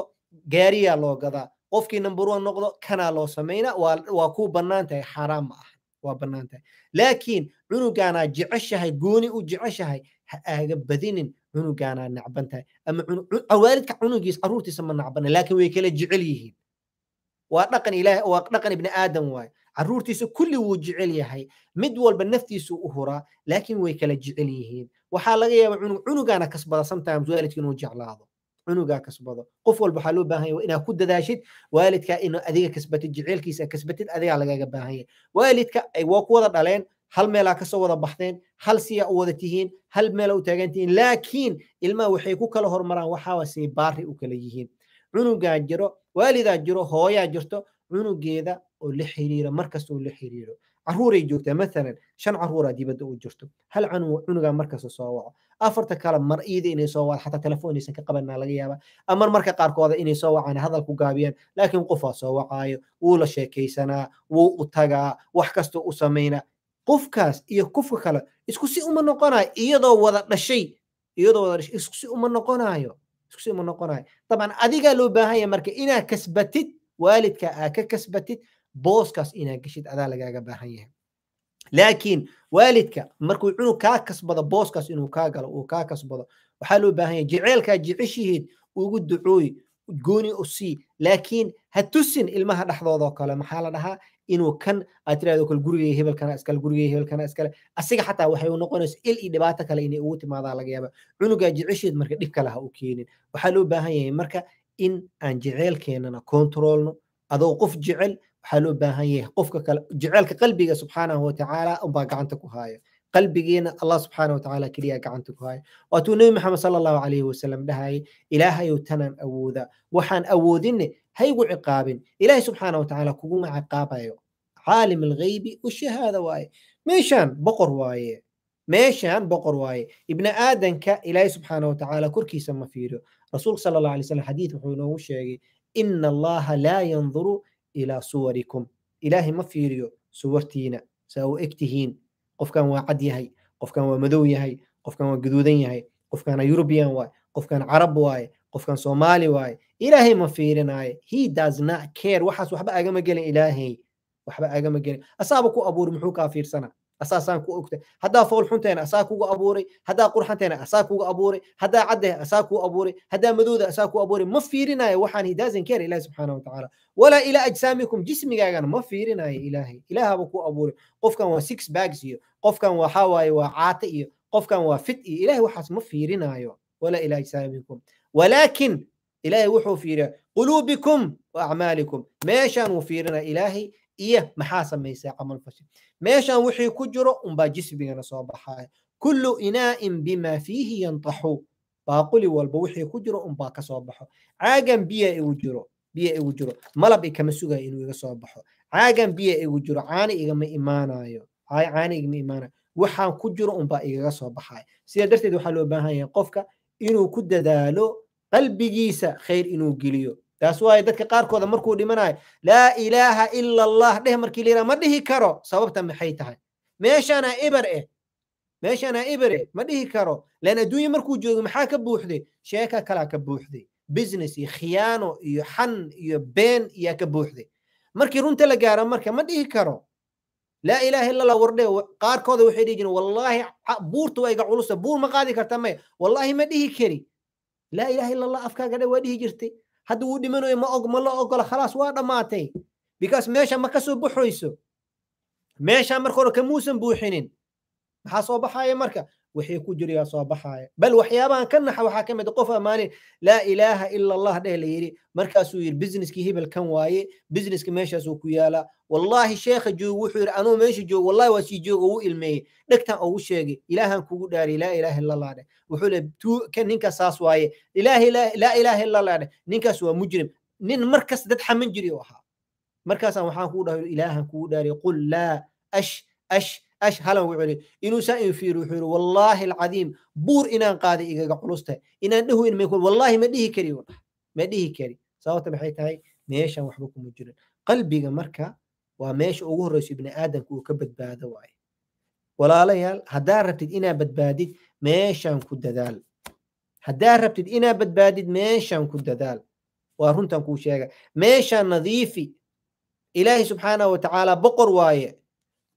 gaariyaa loo gadaa qofkii number one noqdo kanaa loo samaynaa waa kuu bannaan tahay xaaraam ma aha waa bannaan tahay laakiin cunugaanaa jeceshahay gooni u jeceshahay ha aaga badinin cunugaanaa nacbantahay ama awaalidka cunugiis caruurtiisa ma nacbana laakiin way kala jecel yihiin waa dhaqan ilaahay waa dhaqan ibni aadam waayo caruurtiisa kulli wuu jecel yahay mid walba naftiisu u huraa laakiin way kala jecel yihiin waxaa laga yaabaa cunug cunugaana kasbada sometimes waalidka inuu jeclaado cunugaa kasbado qof walba waxaa loo baahan yahay inaad ku dadaashid waalidka inuu adiga kasbatid jeceelkiisa kasbatid adigaa lagaga baahan yahay waalidka ay waa ku dhaleen hal meelaa kasoo wada baxdeen hal siyaa u wada tihiin hal meela u taagantihiin laakiin ilmaha waxay ku kala hormaraan waxaawa say baari u kala yihiin cunugaa jiro waalidaa jiro hooyaa jirto cunugeeda oo la xiriira markastuu la xiriiro caruuray joogtaa maalan shan caruuraa dibadda u jirto hal cunugaa markasta soo waco afarta kale mar iida inay soo wacaan xataa telefoon inaysan ka qabanaa laga yaabaa ama marka qaarkooda inay soo wacaan hadal ku gaabiyaan laakiin qofaa soo wacaayo wuu la sheekaysanaa wuu u tagaa wax kastoo u samaynaa qofkaas iyo kufka kale isku si uma noqonayo iyadoo wada dhashay iyadoo wada dhashay isku si uma noqonayo isku si uma noqonayo dabcan adigaa loo baahan yahay marka inaa kasbatid waalidka aa ka kasbatid booskaas inaa gashid adaa lagaaga baahan yahay laakiin waalidka markuu cunug kaa kasbado booskaas inuu kaa galo uu kaa kasbado waxaa loo baahan yahay jeceelkaa jeceshihiid ugu ducooy gooni u sii laakiin ha tusin ilmaha dhexdoodoo kale maxaa la dhahaa inuu kan aad tirado kal gurigey hebelkana iskale gurigey hebelkana iskale asiga xataa waxay noqonaysa il iyo dhibaato kale inay ugu timaadaa laga yaaba cunugaa jecesheed marka dhib kale u keenin waxaa loo baahan yahay marka in aan jeceelkeenana kontrolno adoo qof jecel waxaa loo baahan yahay qofka kale jeceelka qalbiga subxaanahu watacaala unbaa gacanta ku haaya qalbigeena allah subxaana watacaala keliya gacanta ku haya waatuu nebi maxamed sala allahu calayhi wasalam dhahayay ilaahayow tanaan awoodaa waxaan awoodinne ha igu ciqaabin ilaahay subxaana watacaala kuguma ciqaabayo caalim alghaybi washahaada waaye meeshaan boqor waaye meeshaan boqor waaye ibni aadanka ilaahay subxaana watacaala korkiisa ma fiiriyo rasuulka sala allah alay slam xadiid wuxuu inoogu sheegay ina allaha laa yanduru ilaa suwarikum ilaahay ma fiiriyo suwartiina saa u eg tihiin qofkan waa cad yahay qofkan waa madow yahay qofkan waa guduudan yahay qofkaana yurubiyan waaye qofkan carab waaye qofkan soomaali waaye ilaahay ma fiirinaayo he does not care waxaas waxba agama gelin ilaahay waxba agama gelin asaaba ku abuuri muxuu kaa fiirsanaa asaasaan ku ogta haddaa fool xunteena asaa kugu abuuray haddaa qurxanteena asaa kugu abuuray haddaa cadde asaa kuu abuuray haddaa madooda asaa kuu abuuray ma fiirinayo waxaan he doesn't care ilaahi subxaana watacaala walaa ilaa ajsaamikum jismigaagana ma fiirinayo ilaahay ilaahaba ku abuuray qofkan waa six bags iyo qofkan waxaa waa caate iyo qofkan waa fit iyo ilaahay waxaas ma fiirinayo walaa ilaa ajsaamikum walaakin ilaahay wuxuu fiiriyaa quluubikum wa acmaalikum meeshaan uu fiirinaa ilaahay iyo maxaa samaysaa camalfashi meeshaan wixii ku jiro unbaa jismigana soo baxaaya kullu inaa'in bimaa fiihi yantaxu baaquli walba wixii ku jiro unbaa kasoo baxo caagan biya igu jiro biya igu jiro malab ikama sugayo inuu iga soo baxo caagan biya igu jiro caani igama imaanayo caani igama imaanayo waxaan ku jiro unbaa qofka inuu ku dadaalo qalbigiisa khayr inuu geliyo taas waayo dadka qaarkooda markuu dhimanayo laa ilaaha ila allah dheh markii la ma dhihi karo sababta maxay tahay meeshaanaa ibar eh meeshaanaa ibar eh ma dhihi karo lan adduunya markuu joogo maxaa ka buuxday sheeka kalaa ka buuxday business iyo khiyaano iyo xan iyo been yaa ka buuxday markii runta la gaaro marka ma dhihi karo laa ilaaha illa allah wardhe qaarkooda waxay dhihi jireen wallaahi buurta waa iga culusa buur ma qaadi karta maya wallaahi ma dhihi kari laa ilaha illa allah afkaaga dhe waa dhihi jirtay hadda wuu dhimanayo ma og ma la ogola khalaas waa dhammaatay because meesha ma kasoo baxayso meesha marka hore kamuusan buuxinin maxaa soo baxaya marka wixii ku jiriyaa soo baxaaya bal waxyaabahan ka naxa waxaa ka mid a ah qof ammaanin laa ilaaha ila allah dheh la yidhi markaasuu yidhi businesskii hebel kan waaye businesska meeshaasuu ku yaalaa wallaahi sheekha joog wuxuu yidhi anuu meesha joog wallahi waa sii joogo wuu ilmeeyey dhegtan ugu sheegay ilaahan kugu dhaariyay laa ilaaha ila allah dheh wuxuu le ninkaas saas waaye laa ilaaha ila allah dheh ninkaas waa mujrim nin markas dad xaman jiri u ahaa markaasaan waxaan kuu dhahay ilaahan kugu dhaariyay qul laa ash ash ashhalan wuu inuu saa infiir wuxuu yidhi wallaahi alcadiim buur inaan qaaday igaga culustahay inaan dhahoyn wallaahi ma dhihi kari ma dhihi kari sababta maxay tahay meeshan waxba kuma jirin qalbiga marka waa meesha ugu horreyso ibni aadamka uu ka badbaado waaye walaalayaal haddaa rabtid inaa badbaadid meeshan ku dadaal haddaa rabtid inaa badbaadid meeshan ku dadaal waa runtan kuu sheega meeshan nadiifi ilaahi subxaanahu wa tacaala boqor waaye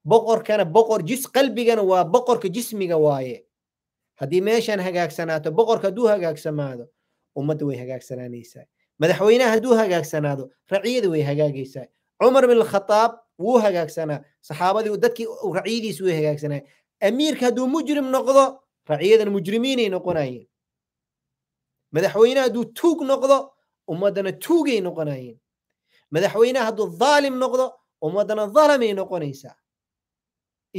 boqorkana boqor jis qalbigana waa boqorka jismiga waaye haddii meeshan hagaagsanaato boqorka hadduu hagaagsamaado ummadda way hagaagsanaanaysaa madaxweynaha hadduu hagaagsanaado raciyada way hagaagaysaa cumar bin alkhataab wuu hagaagsanaa saxaabadii dadkii raciyadiisu way hagaagsanaa amiirka hadduu mujrim noqdo raciyadan mujrimiinay noqonayeen madaxweynaha hadduu tuug noqdo ummaddana tuugay noqonayeen madaxweynaha hadduu dhaalim noqdo ummaddana dhalamay noqonaysaa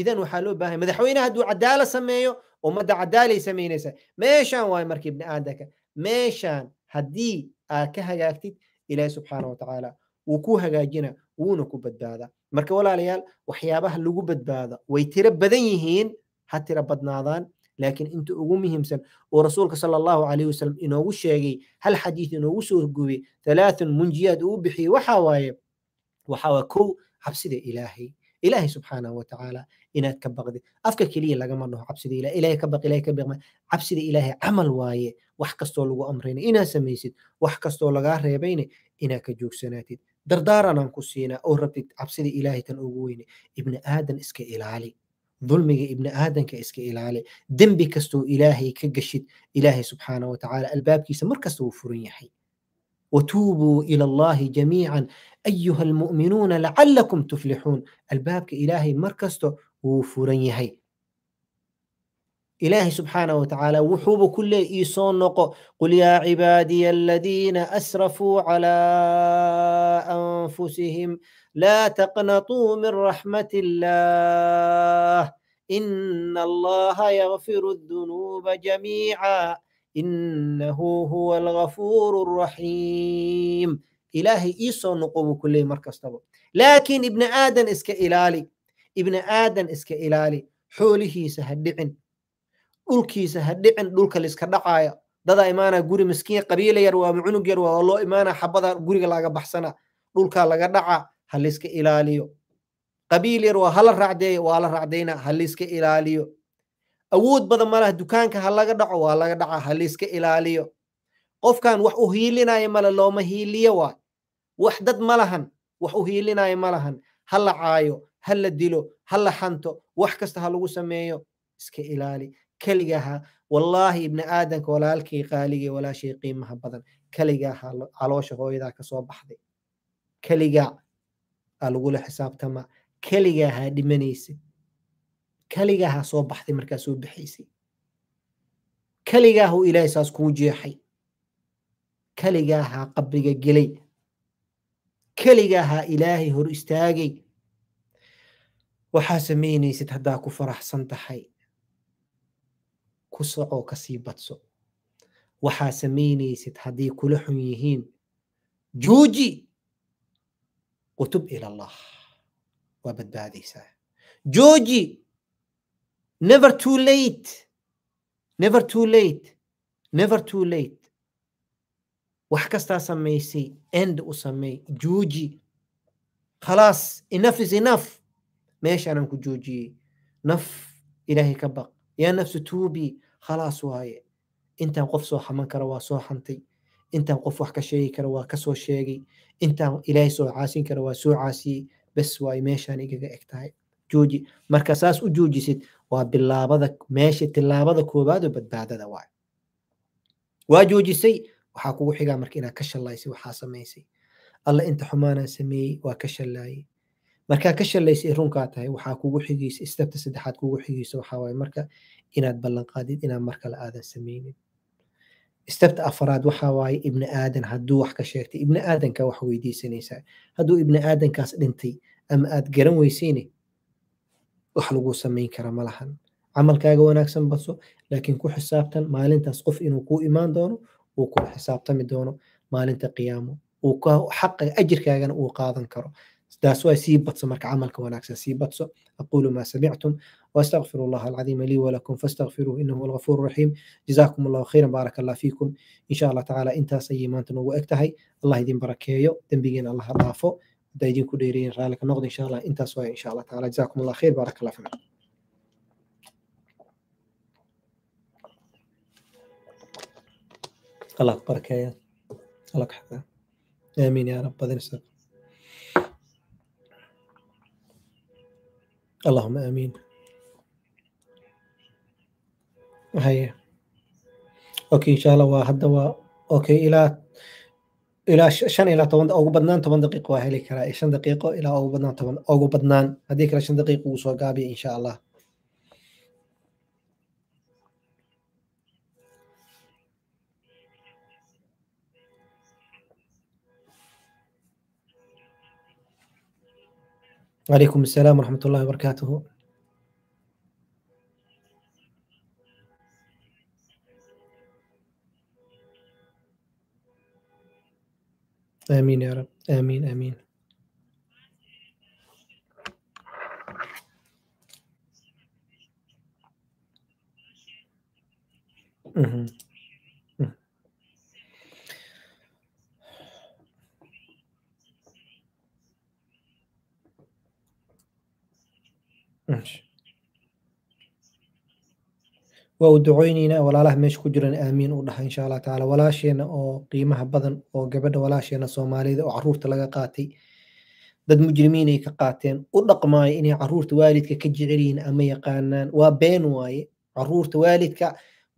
idan waxaa loo baahaya madaxweynaha hadduu cadaala sameeyo ummadda cadaalay samaynaysaa meeshaan waayo markii ibni aadanka meeshaan haddii aad ka hagaagtid ilaahi subxaana wa wuu ku hagaajina wuuna ku badbaadaa marka walaalayaal waxyaabaha lagu badbaado way tiro badan yihiin ha tiro badnaadaan laakiin inta ugu muhiimsan oo rasuulka sala allahu calayhi wasalam inoogu sheegay hal xadiis inoogu soo gubay talaatun munjiyaad uu bixiyey waxaa waaye waxaa waa kow cabsida ilaahay ilaahay subxaanahu watacaala inaad ka baqdi afka keliya lagama dhaho cabsida ilah ilahay ka baq ilahay ka baq cabsida ilaahay camal waaye wax kastoo lagu amrayna inaad samaysid wax kastoo lagaa reebayna inaad ka joogsanaatid dardaaran aan ku siinaa oo rabtid cabsida ilaahay tan ugu weyne ibni aadan iska ilaali dulmiga ibni aadanka iska ilaali dembi kastoo ilaahay ka gashid ilaahay subxaana wa tacaala albaabkiisa markasta wuu furan yahay وتوبوا إلى الله جميعا أيها المؤمنون لعلكم تفلحون الباب إلهي مركزته وفرنيهي إلهي سبحانه وتعالى وحوب كل إيسون نقو قل يا عبادي الذين أسرفوا على أنفسهم لا تقنطوا من رحمة الله إن الله يغفر الذنوب جميعا إنه هو الغفور الرحيم إلهي إيسون نقو كل مركز طبع لكن ابن آدم إسك إلالي ibni aadan iska ilaali xoolihiisa ha dhicin dhulkiisa ha dhicin dhulka liska dhacaayo dadaa imaana guri miskiin qabiila yar waama cunug yar waa loo imaana xabada guriga laga baxsana dhulkaa laga dhaca ha liska ilaaliyo qabiil yar waa hala raacdeeya waa la raacdayna ha liska ilaaliyo awood badan malaha dukaanka ha laga dhaco waa laga dhaca ha liska ilaaliyo qofkan wax u hiilinaya male looma hiiliyo waay wax dad ma lahan wax u hiilinaya malahan ha la caayo ha la dilo ha la xanto wax kasta ha lagu sameeyo iska ilaali keligaha wallaahi ibni aadanka walaalkii qaaligee walaashii qiimaha badan keligaha caloosha hooyadaa kasoo baxday keligaa aa lagula xisaabtama keligahaa dhimanaysa ha soo baxday markaa soo baxaysay keligaahu ilaahay saas kuu jeexay keligaa keligaahaa qabriga gelay keligaa keligaahaa ilaahay hor istaagay waxaa samaynaysid haddaa ku faraxsan tahay ku socoo kasii badso waxaa samaynaysid hadday kula xun yihiin jooji qutub ila allah waa badbaadaysaa jooji never too late never too late never too late wax kastaa samaysay end u samey jooji khalaas enough is enough meeshaanan ku joojiyey naf ilaahay ka baq yaa nafsu tuubi khalaas waaye intaan qof soo xaman kara waa soo xantay intaan qof wax ka sheegi kara waa kasoo sheegay intaan ilaahay soo caasin kara waa soo caasiyey bes waaye meeshaan igaga eg tahay jooji marka saas u joojisid waa bilaabada meesha tilaabada koowaad badbaadada waay waa joojisay waxaa kugu xigaa marka inaad ka shallaysay waxaa samaysay alla inta xumaanaan sameeyey waa ka shallaayey markaa ka shalaysa runkaa tahay waxaa kugu xigeysa istabta saddexaad kugu xigeysa waxaawaye marka inaad ballanqaadid inaad mar aadan samaynin istabta afaraad waxaa waaye ibni aadan hadduu wax ka sheegtay ibni aadanka wax weydiisanaysaa hadduu ibni aadankaas dhintay ama aad garan weyseyne wax lagu samayn kara ma lahan camalkaaga wanaagsan badso laakiin ku xisaabtan maalintaas qof inuu ku imaan doono uu ku xisaabtami doono maalinta qiyaamo xaqa ajirkaagana uu qaadan karo taas waa sii badso marka camalka wanaagsan sii badso aqulu ma samictum واستغفر الله العظيم لي ولكم فاستغفروه انه هو الغفور الرحيم جزاكم الله خيرا بارك الله فيكم ان شاء الله تعالى انت سي مانتن ugu egtahay allah idin barakeeyo dambigeena allah dhaafo hadaa idinku dheereyen raali ka noqdo insha allah intaas waay insha allah taala jazakum allah khayr baarak allah الله بارك يا الله آمين يا رب أذن السلام اللهم امين haye okay ان allah waa hadda waa okay ilaa ilaa shan ilaa toban ugu badnaan toban daqiiq waa heli karaa shan daqiiqo ilaa ugu badnaan toban ugu badnaan haddii kale shan daqiiq wuu soo gaabiya insha allah وعليكم السلام ورحمة الله وبركاته آمين يا رب آمين آمين Mm-hmm. waa u duceyneynaa walaalaha meesha ku jiran aamiin u dhaha insha allah tacala walaasheena oo qiimaha badan oo gabadha walaasheena soomaalida oo caruurta laga qaatay dad mujrimiin ay ka qaateen u dhaqmaayo inay caruurta waalidka ka jecelyihiin ama yaqaanaan waa been waaye caruurta waalidka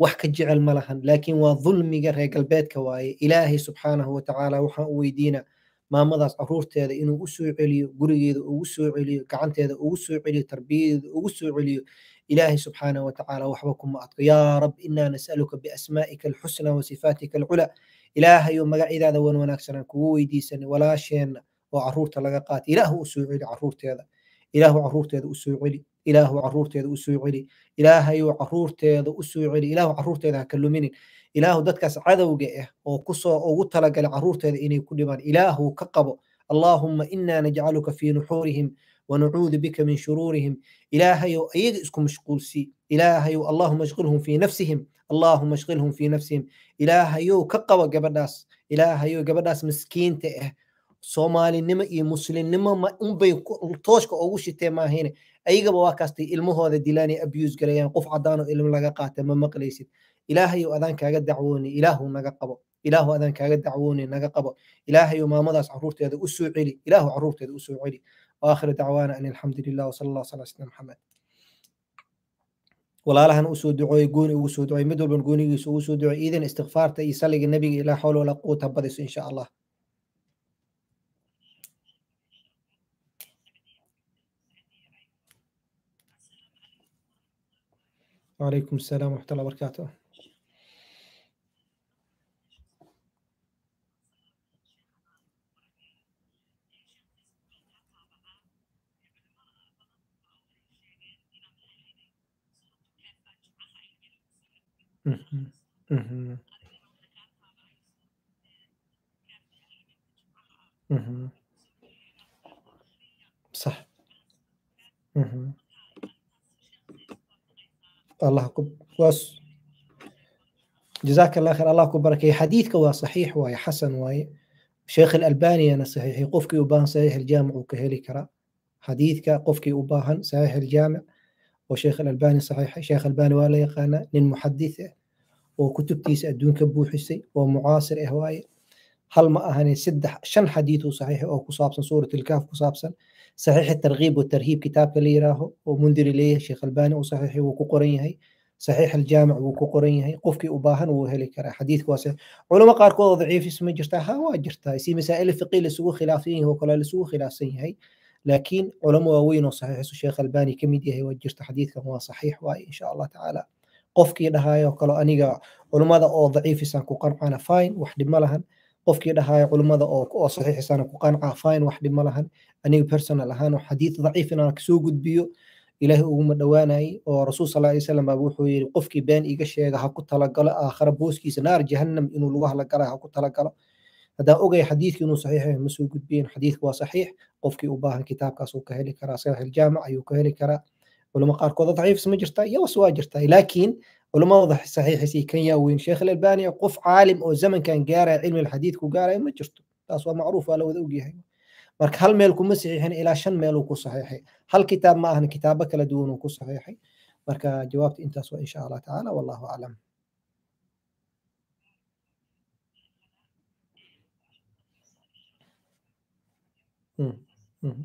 wax ka jecel ma lahan laakiin waa dulmiga reer galbeedka waaye ilaahay subxaanahu watacaala waxaan u weydiinaa maamadaas caruurteeda inuu u soo celiyo gurigeeda ugu soo celiyo gacanteeda ugu soo celiyo tarbiyadeeda ugu soo celiyo ilaahay subxaana watacaala waxba kuma adko yaa rab inaa nasaluka biasmaa'ika alxusna wa sifaatika alcula ilaahayo magacidaada wan wanaagsanaan kugu weydiisanay walaasheenna oo caruurta laga qaatay ilaahu u soo celi caruurteeda ilaahu caruurteeda u soo celi ilaahu caruurteeda u soo celi ilaahayo caruurteeda u soo celi ilaahu caruurteeda ha ka luminin ilaahu dadkaas cadowga ah oo kusoo ugu talagalay caruurteeda inay ku dhibaan ilaahu ka qabo allaahumma innaa najcaluka fii nuxuurihim wanacuudu bika min shuruurihim ilaahayow ayaga isku mashquulsii ilaahayow allaahuma ashqilhum fii nafsihim allaahuma ashqilhum fii nafsihim ilaahayow ka qabo gabadhaas ilaahayow gabadhaas miskiinta ah soomaalinimo iyo muslimnimo unbay tooshka ugu shitee maahayne ayagaba waa kaastay ilmahooda dilaan abuse galayaan qof cadaan oo ilmo laga qaata ma maqlaysid ilaahayu adaan kaaga dacwooni ilaahu naga qabo ilaahu adaan kaaga dacwooni naga qabo ilaahayu maamadaas caruurteeda u soo celi ilaahu caruurteeda usoo celi waakhiru dacwaana an alxamdu lilah wasala allah sala sidna maxamed walaalahan usoo ducooy gooni ugu soo ducooy mid walban goonigiisa ugu soo ducooy iidan istikfaarta iyo salliga nebiga ilaa xawla walaa quwata badiso insha allah وعليكم السلام ورحمة الله waas jazaaka allah khayr allah ku barakeeye xadiidka waa saxiix waaye xasan waaye sheekh alalbaniyana saxiixi qofkii u baahan saxiix aljaamic uu ka heli karaa xadiidka qofkii u baahan saxiix aljaamic oo sheekh alalbani saxiixay sheekh albani waa la yaqaanaa nin muxadith eh, ah oo kutubtiisa adduunka buuxisay oo mucaasir ah eh, waaye hal ma ahane saddex shan xadiid uu saxiixay eh, oo ku saabsan suurat ilkaaf ku saabsan saxiix targhiib wa tarhiib kitaabka la yiraaho oo mundiri leeyahay sheekh albani uu saxiixay wuu ku qoran yahay saxiix aljaamic wuu ku qoran yahay qofkii u baahan wuu heli karaa xadiidka waase culamo qaarkood oo daciifis ma jirtaa ha waa jirtaa si masaa'il fiqi laisugu khilaafsan yahay oo kale laisugu khilaafsan yahay laakiin culamo waaweyn oo saxiixisu sheekh albani ka mid yahay waa jirta xadiidkan waa saxiix waaye insha allah tacaala qofkii dhahaayo kale aniga culummada oo daciifisaan ku qancana fine wax dhib ma lahan qofkii dhahaayo culummada oo saxiixisaan ku qancaa fine wax dhib ma lahan aniga personal ahaan oo xadiid gudbiyo ilaahay uguma dhowaanayay oo rasuul sal ly slam baaba wuxuu yiri qofkii been iga sheega ha ku talagalo aakhara booskiisa naar jahannam inuu lagu halagala ha ku talagalo haddaan ogay xadiidkii inuu saxiixah ma soo gudbeen xadiidka waa saxiix qofkii u baahan kitaabkaasuu ka heli karaa saxiix iljaamac ayuu ka heli karaa culamo qaarkood daciifis ma jirtaa iyawas waa jirtaa laakiin culamada saxiixisay kan yaaweyn sheekh alalbani qof caalim oo zamankan gaaraya cilmi ku gaaraya ma jirto taas waa macruuf waa la wada ogyahay marka hal meel kuma saxiixin ilaa shan meel uu ku saxiixay hal kitaab ma ahan kitaabo kala duwan uu ku saxiixay marka jawaabta intaas waa insha allah tacaala wallahu aclam Mm-hmm. Hmm.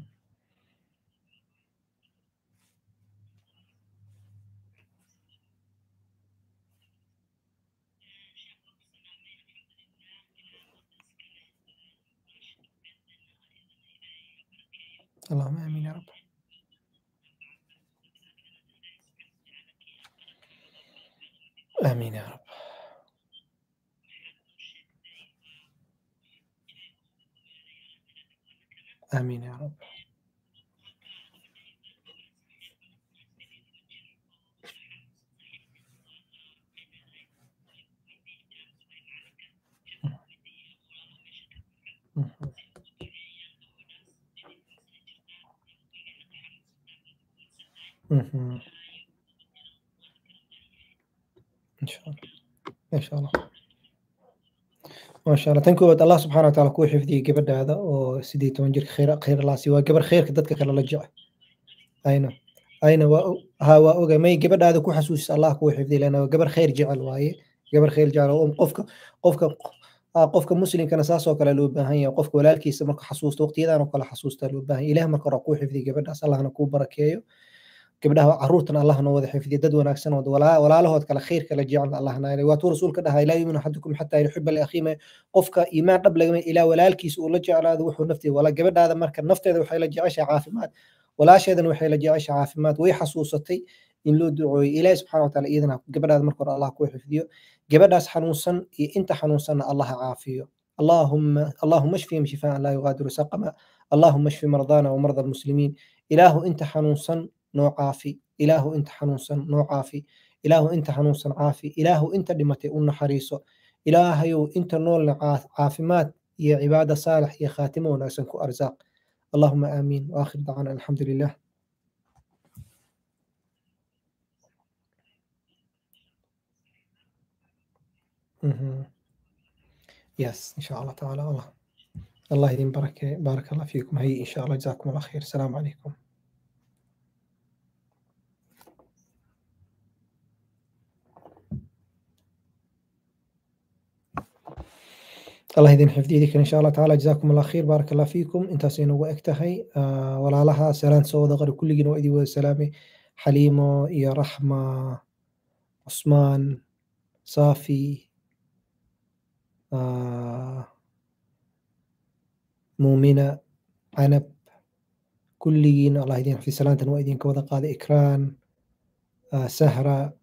اللهم امين يا رب امين يا رب امين يا رب Mhm. ان شاء الله in sha allah maasha alla tan koowaad allah subxana wa taala kuu xifdiyey gabadhaada oo siddeed toban jirka khayr khayrlaasi waa gabar khayrka dadka kale la jecel ayna ayna waa ha waa oga may gabadhaada ku xasuusiso allah kuu xifdiy leana waa gabar khayr jecel waaye gabar khayr jecel oo qofka qofka qofka muslimkana saasoo kale loo baahan yahay qofka walaalkiisa marka xasuusta waqtiyadan oo kale xasuusta loo baahan yahay ilaah marka hore kuu xifdiy gabadhaas allahna kuu barakeeyo gabdhaha caruurtan allahna wada xifdiya dad wanaagsan oo walaalahood kale khayr kala jeecan allahna ilay rasuulka dhahaa laa yuuminu axadukum xataa yuxiba liakhiime qofka iimaan dhab lagama ilaa walaalkiisa uu la jeclaado wuxuu nafteeda walaa gabadhaada marka nafteeda waxay la jeceshaha caafimaad walaasheedana waxay la jeceshaha caafimaad way xasuusatay in loo ducooyo ilaahi subxana wataala iyadana gabadhaada marka hore allah ku xifdiyo gabadhaas xanuunsan iyo inta xanuunsanna allaha caafiyo allahuma shfihim shifaan laa yugaadiru saqama allahuma shfi mardaana wa marda almuslimiin ilaahu inta xanuunsan noo caafi ilaahu inta xanuunsan noo caafi ilaahu inta xanuunsan caafi ilaahu inta dhimatay u naxariiso ilaahayow inta noolle caafimaad iyo cibaada saalax iyo khaatimo wanaagsan ku arsaaq allahuma aamiin waakhir dacana alxamdu lilah mhm. yes in allah tacaala allah allah idin barake baarak fiikum hayi in allah jazaakum allah khayr asalaamu calaykum الله يديم حفظ ايدك ان شاء الله تعالى جزاكم الله خير بارك الله فيكم انت سينو اكتهي آه ولا لها سلام سو دغر كل جنو ايدي وسلامي حليمة يا رحمة عثمان صافي آه، مؤمنة عنب كل جن الله يدين في سلامة وإيدين كوذا قاد إكران آه، سهرة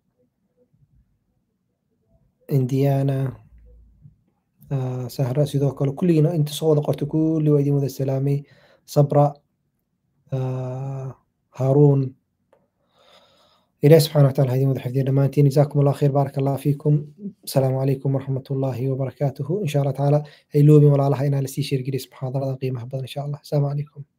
إنديانا sahra sidoo kale kulligiina inta soo wada qortay kulli waa idin wada salaamay sabra هارون إلهي سبحانه وتعالى هذه مدح في دمانتين جزاكم الله خير بارك الله فيكم السلام عليكم ورحمة الله وبركاته إن شاء الله تعالى أي لوبي ولا لها إنا لسي شير سبحانه وتعالى قيمة إن شاء الله السلام عليكم